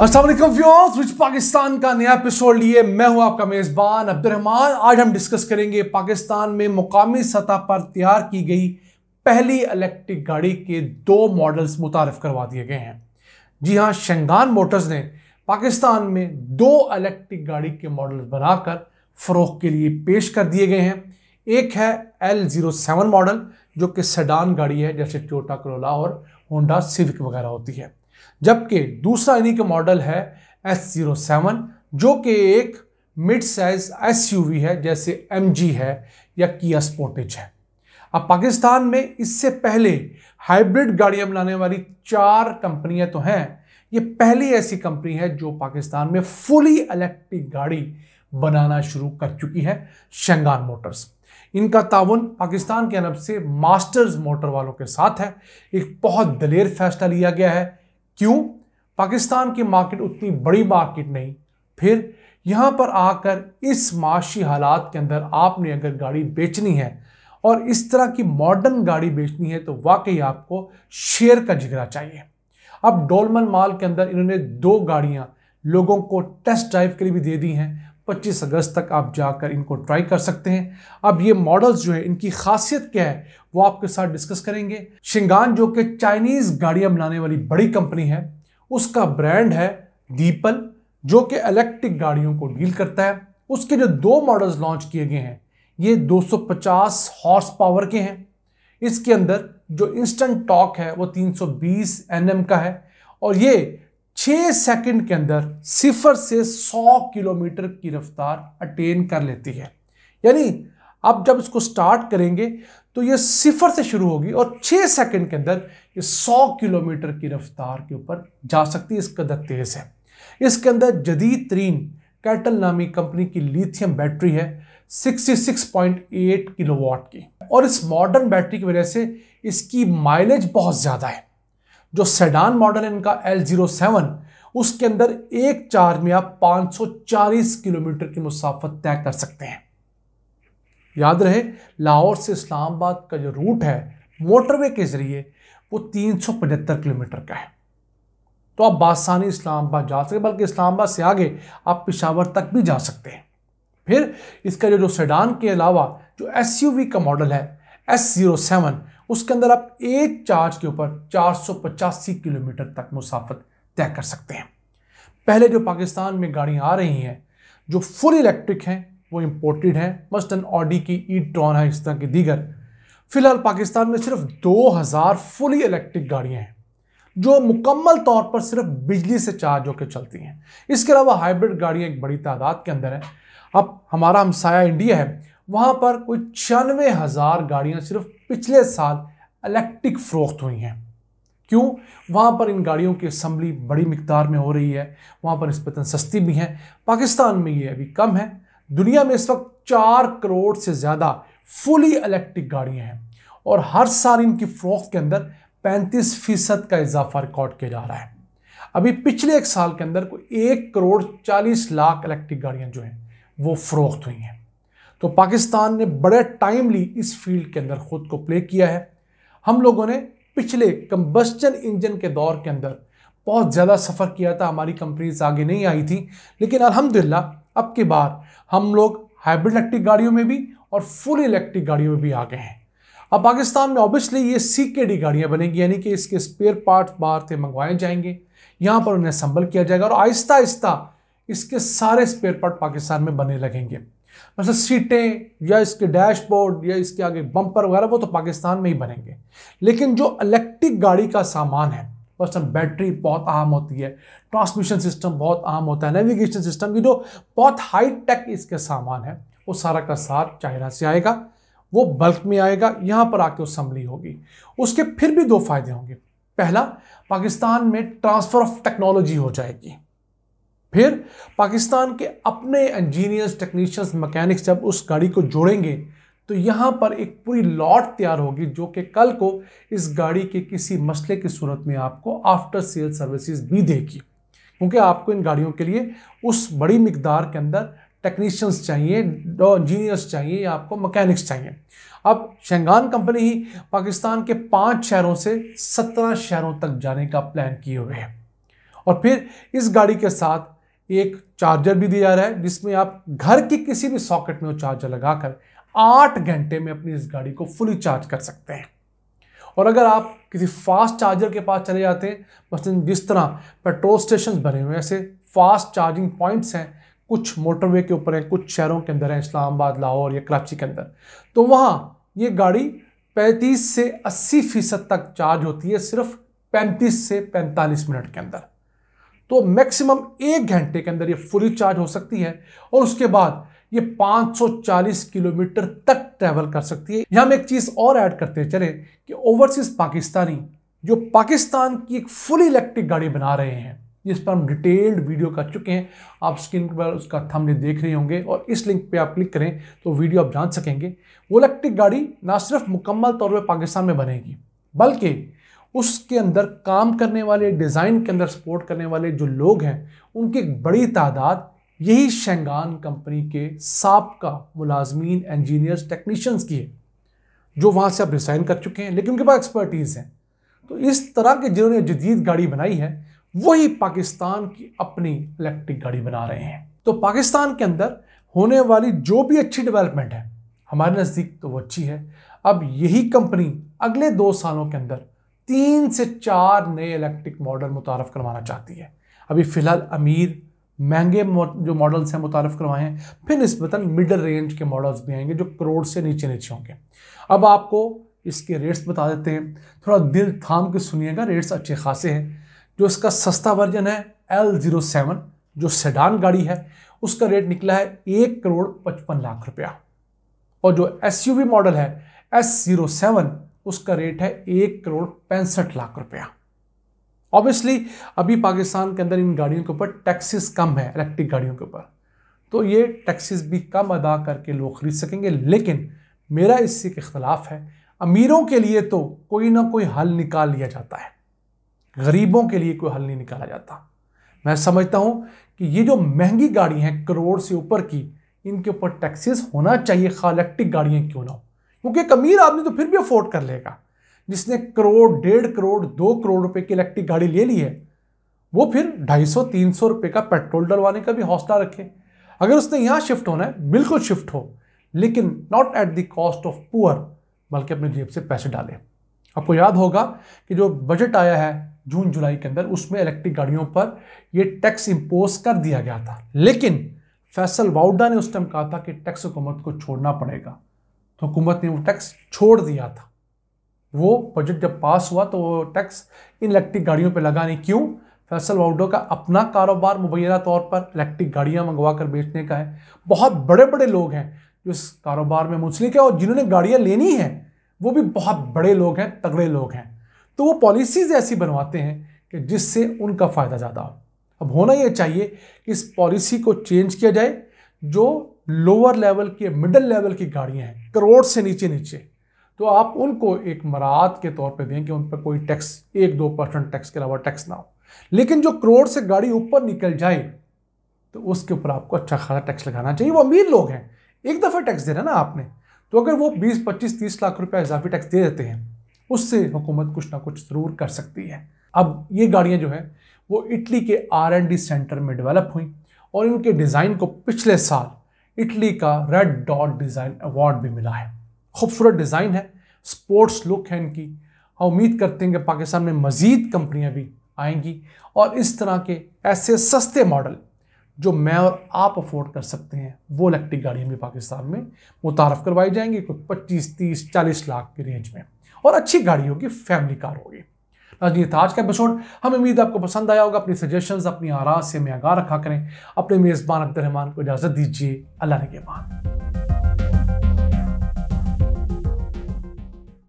Aslam viewers विच पाकिस्तान का नया episode लिए मैं हूं आपका मेज़बान अब्दुलरहमान आज हम डिस्कस करेंगे पाकिस्तान में मुकामी सतह पर तैयार की गई पहली इलेक्ट्रिक गाड़ी के दो मॉडल्स मुतारफ़ करवा दिए गए हैं जी हां शंगान मोटर्स ने पाकिस्तान में दो इलेक्ट्रिक गाड़ी के मॉडल बनाकर फ़रोख के लिए पेश कर दिए गए हैं एक है एल ज़ीरो सेवन मॉडल जो कि सडान गाड़ी है जैसे टोटा करोला और होंडा सिविक वगैरह होती है जबकि दूसरा इन्हीं का मॉडल है एस जीरो सेवन जो कि एक मिड साइज एस है जैसे एम है या किया स्पोर्टेज है अब पाकिस्तान में इससे पहले हाइब्रिड गाड़ियां बनाने वाली चार कंपनियां तो हैं ये पहली ऐसी कंपनी है जो पाकिस्तान में फुली इलेक्ट्रिक गाड़ी बनाना शुरू कर चुकी है शंगान मोटर्स इनका ताउन पाकिस्तान के अनब से मास्टर्स मोटर वालों के साथ है एक बहुत दलेर फैसला लिया गया है क्यों पाकिस्तान की मार्केट उतनी बड़ी मार्केट नहीं फिर यहाँ पर आकर इस माशी हालात के अंदर आपने अगर गाड़ी बेचनी है और इस तरह की मॉडर्न गाड़ी बेचनी है तो वाकई आपको शेयर का जिगरा चाहिए अब डोलमन माल के अंदर इन्होंने दो गाड़ियाँ लोगों को टेस्ट ड्राइव के लिए भी दे दी हैं 25 अगस्त तक आप जाकर इनको ट्राई कर सकते हैं अब ये मॉडल्स जो है इनकी खासियत क्या है वो आपके साथ डिस्कस करेंगे शिंगान जो कि चाइनीज़ गाड़ियां बनाने वाली बड़ी कंपनी है उसका ब्रांड है दीपल जो कि इलेक्ट्रिक गाड़ियों को डील करता है उसके जो दो मॉडल्स लॉन्च किए गए हैं ये 250 हॉर्स पावर के हैं इसके अंदर जो इंस्टेंट टॉक है वो 320 एनएम का है और ये छः सेकंड के अंदर सिफर से 100 किलोमीटर की रफ्तार अटेन कर लेती है यानी आप जब इसको स्टार्ट करेंगे तो ये सिफर से शुरू होगी और 6 सेकंड के अंदर ये 100 किलोमीटर की रफ्तार के ऊपर जा सकती है इस कदर तेज़ है इसके अंदर जदीद तरीन कैटल नामी कंपनी की लिथियम बैटरी है 66.8 किलोवाट की और इस मॉडर्न बैटरी की वजह से इसकी माइलेज बहुत ज़्यादा है जो सेडान मॉडल है इनका एल जीरो सेवन उसके अंदर एक चार्ज में आप सौ चालीस किलोमीटर की मुसाफत तय कर सकते हैं याद रहे लाहौर से इस्लामाबाद का जो रूट है मोटरवे के ज़रिए वो तीन सौ पचहत्तर किलोमीटर का है तो आप बासानी इस्लामाबाद जा सकते बल्कि इस्लामाबाद से आगे आप पिशावर तक भी जा सकते हैं फिर इसका जो जो सेडान के अलावा जो एस का मॉडल है एस जीरो सेवन उसके अंदर आप एक चार्ज के ऊपर चार किलोमीटर तक मुसाफत तय कर सकते हैं पहले जो पाकिस्तान में गाड़ियाँ आ रही हैं जो फुल इलेक्ट्रिक हैं वो इम्पोर्टेड हैं मस्टन ऑडी की ई ट्रॉन है इस तरह की दीगर फिलहाल पाकिस्तान में सिर्फ 2000 फुली इलेक्ट्रिक गाड़ियाँ हैं जो मुकम्मल तौर पर सिर्फ बिजली से चार्ज होकर चलती हैं इसके अलावा हाइब्रिड गाड़ियाँ एक बड़ी तादाद के अंदर हैं अब हमारा हमसाया इंडिया है वहाँ पर कोई छियानवे हज़ार गाड़ियाँ सिर्फ पिछले साल इलेक्ट्रिक फ़रोख्त हुई हैं क्यों वहाँ पर इन गाड़ियों की असम्बली बड़ी मकदार में हो रही है वहाँ पर नस्बता सस्ती भी हैं पाकिस्तान में ये अभी कम है दुनिया में इस वक्त चार करोड़ से ज़्यादा फुली इलेक्ट्रिक गाड़ियाँ हैं और हर साल इनकी फ़रोख्त के अंदर पैंतीस फ़ीसद का इजाफा रिकॉर्ड किया जा रहा है अभी पिछले एक साल के अंदर कोई एक करोड़ चालीस लाख इलेक्ट्रिक गाड़ियाँ जो हैं वो फ़रोख्त हुई हैं तो पाकिस्तान ने बड़े टाइमली इस फील्ड के अंदर ख़ुद को प्ले किया है हम लोगों ने पिछले कंबस्टन इंजन के दौर के अंदर बहुत ज़्यादा सफ़र किया था हमारी कंपनीज आगे नहीं आई थी लेकिन अल्हम्दुलिल्लाह अब की बार हम लोग हाइब्रिड इलेक्ट्रिक गाड़ियों में भी और फुल इलेक्ट्रिक गाड़ियों में भी आ गए हैं अब पाकिस्तान में ऑब्वियसली ये सी के डी गाड़ियाँ बनेंगी यानी कि इसके स्पेयर पार्ट बाहर से मंगवाए जाएंगे यहाँ पर उन्हें असम्बल किया जाएगा और आहिस्ता आहिस्ता इसके सारे स्पेयर पार्ट पाकिस्तान में बने लगेंगे मतलब सीटें या इसके डैशबोर्ड या इसके आगे बम्पर वगैरह वो तो पाकिस्तान में ही बनेंगे लेकिन जो इलेक्ट्रिक गाड़ी का सामान है उसमें तो बैटरी बहुत अहम होती है ट्रांसमिशन सिस्टम बहुत अहम होता है नेविगेशन सिस्टम की जो बहुत हाई टेक इसके सामान है वो सारा का साथ चाइना से आएगा वो बल्क में आएगा यहाँ पर आके असम्बली होगी उसके फिर भी दो फायदे होंगे पहला पाकिस्तान में ट्रांसफ़र ऑफ टेक्नोलॉजी हो जाएगी फिर पाकिस्तान के अपने इंजीनियर्स टेक्नीशियंस मैकेनिक्स जब उस गाड़ी को जोड़ेंगे तो यहाँ पर एक पूरी लॉट तैयार होगी जो कि कल को इस गाड़ी के किसी मसले की सूरत में आपको आफ्टर सेल सर्विसेज भी देगी क्योंकि आपको इन गाड़ियों के लिए उस बड़ी मकदार के अंदर टेक्नीशियंस चाहिए इंजीनियर्स चाहिए या आपको मकैनिक्स चाहिए अब शेंगान कंपनी ही पाकिस्तान के पाँच शहरों से सत्रह शहरों तक जाने का प्लान किए हुए हैं और फिर इस गाड़ी के साथ एक चार्जर भी दिया जा रहा है जिसमें आप घर के किसी भी सॉकेट में वो चार्जर लगाकर आठ घंटे में अपनी इस गाड़ी को फुली चार्ज कर सकते हैं और अगर आप किसी फास्ट चार्जर के पास चले जाते हैं मसलन जिस तरह पेट्रोल स्टेशन भरे हुए ऐसे फास्ट चार्जिंग पॉइंट्स हैं कुछ मोटरवे के ऊपर हैं कुछ शहरों के अंदर हैं इस्लामाबाद लाहौर या कराची के अंदर तो वहाँ ये गाड़ी पैंतीस से अस्सी फीसद तक चार्ज होती है सिर्फ पैंतीस से पैंतालीस मिनट के अंदर तो मैक्सिमम एक घंटे के अंदर ये फुली चार्ज हो सकती है और उसके बाद ये 540 किलोमीटर तक ट्रैवल कर सकती है यहां हम एक चीज़ और ऐड करते चले कि ओवरसीज पाकिस्तानी जो पाकिस्तान की एक फुल इलेक्ट्रिक गाड़ी बना रहे हैं जिस पर हम डिटेल्ड वीडियो कर चुके हैं आप स्क्रीन पर उसका थंबनेल देख रहे होंगे और इस लिंक पे आप क्लिक करें तो वीडियो आप जान सकेंगे वो इलेक्ट्रिक गाड़ी ना सिर्फ मुकम्मल तौर पर पाकिस्तान में बनेगी बल्कि उसके अंदर काम करने वाले डिज़ाइन के अंदर सपोर्ट करने वाले जो लोग हैं उनकी एक बड़ी तादाद यही शेंगान कंपनी के सबका मुलाजमीन इंजीनियर्स टेक्नीशियंस की है जो वहाँ से अब रिसाइन कर चुके हैं लेकिन उनके पास एक्सपर्टीज़ हैं तो इस तरह के जिन्होंने जदीद गाड़ी बनाई है वही पाकिस्तान की अपनी इलेक्ट्रिक गाड़ी बना रहे हैं तो पाकिस्तान के अंदर होने वाली जो भी अच्छी डेवलपमेंट है हमारे नज़दीक तो वो अच्छी है अब यही कंपनी अगले दो सालों के अंदर तीन से चार नए इलेक्ट्रिक मॉडल मुतारफ़ करवाना चाहती है अभी फ़िलहाल अमीर महंगे जो मॉडल्स हैं मुतारफ़ करवाए हैं फिर नस्बता मिडल रेंज के मॉडल्स भी आएंगे जो करोड़ से नीचे नीचे होंगे अब आपको इसके रेट्स बता देते हैं थोड़ा दिल थाम के सुनिएगा रेट्स अच्छे खासे हैं जो इसका सस्ता वर्जन है एल ज़ीरो सेवन जो सेडान गाड़ी है उसका रेट निकला है एक करोड़ पचपन लाख रुपया और जो एस यू वी मॉडल है एस ज़ीरो सेवन उसका रेट है एक करोड़ पैंसठ लाख रुपया ऑब्वियसली अभी पाकिस्तान के अंदर इन गाड़ियों के ऊपर टैक्सेस कम है इलेक्ट्रिक गाड़ियों के ऊपर तो ये टैक्सेस भी कम अदा करके लोग खरीद सकेंगे लेकिन मेरा इससे इख्तलाफ है अमीरों के लिए तो कोई ना कोई हल निकाल लिया जाता है गरीबों के लिए कोई हल नहीं निकाला जाता मैं समझता हूँ कि ये जो महंगी गाड़ी हैं करोड़ से ऊपर की इनके ऊपर टैक्सेस होना चाहिए खा इलेक्ट्रिक गाड़ियाँ क्यों ना हो क्योंकि एक अमीर आदमी तो फिर भी अफोर्ड कर लेगा जिसने करोड़ डेढ़ करोड़ दो करोड़ रुपए की इलेक्ट्रिक गाड़ी ले ली है वो फिर ढाई सौ तीन सौ रुपये का पेट्रोल डलवाने का भी हौसला रखे अगर उसने यहाँ शिफ्ट होना है बिल्कुल शिफ्ट हो लेकिन not at the cost of poor बल्कि अपने जेब से पैसे डाले आपको याद होगा कि जो बजट आया है जून जुलाई के अंदर उसमें इलेक्ट्रिक गाड़ियों पर यह टैक्स इम्पोज कर दिया गया था लेकिन फैसल वाउडा ने उस टाइम कहा था कि टैक्स हुकूमत को छोड़ना पड़ेगा तो हुकूमत ने वो टैक्स छोड़ दिया था वो बजट जब पास हुआ तो वो टैक्स इन इलेक्ट्रिक गाड़ियों पर लगा नहीं क्यों फैसल वाउडो का अपना कारोबार मुबैना तौर पर इलेक्ट्रिक गाड़ियाँ मंगवा कर बेचने का है बहुत बड़े बड़े लोग हैं जो इस कारोबार में मुंसलिक है और जिन्होंने गाड़ियाँ लेनी हैं वो भी बहुत बड़े लोग हैं तगड़े लोग हैं तो वो पॉलिसीज़ ऐसी बनवाते हैं कि जिससे उनका फ़ायदा ज़्यादा हो अब होना ये चाहिए कि इस पॉलिसी को चेंज किया जाए जो लोअर लेवल की मिडल लेवल की गाड़ियाँ हैं करोड़ से नीचे नीचे तो आप उनको एक मराहत के तौर पे दें कि उन पर कोई टैक्स एक दो परसेंट टैक्स के अलावा टैक्स ना हो लेकिन जो करोड़ से गाड़ी ऊपर निकल जाए तो उसके ऊपर आपको अच्छा खासा टैक्स लगाना चाहिए वो अमीर लोग हैं एक दफ़ा टैक्स दे रहे ना आपने तो अगर वो बीस पच्चीस तीस लाख रुपया इजाफी टैक्स दे देते हैं उससे हुकूमत कुछ ना कुछ ज़रूर कर सकती है अब ये गाड़ियाँ जो हैं वो इटली के आर एंड डी सेंटर में डेवलप हुई और इनके डिज़ाइन को पिछले साल इटली का रेड डॉट डिज़ाइन अवार्ड भी मिला है खूबसूरत डिज़ाइन है स्पोर्ट्स लुक है इनकी हम उम्मीद करते हैं कि पाकिस्तान में मज़ीद कंपनियाँ भी आएंगी और इस तरह के ऐसे सस्ते मॉडल जो मैं और आप अफोर्ड कर सकते हैं वो इलेक्ट्रिक गाड़ियाँ भी पाकिस्तान में मुतारफ़ करवाई जाएंगी कुछ पच्चीस तीस चालीस लाख की रेंज में और अच्छी गाड़ी होगी फैमिली कार होगी नाजी था आज का एपिसोड हमें उम्मीद आपको पसंद आया होगा अपनी सजेशंस अपनी आराज से हमें आगाह रखा करें अपने मेज़बान अब्दुलरहमान को इजाज़त दीजिए अल्लाह ने के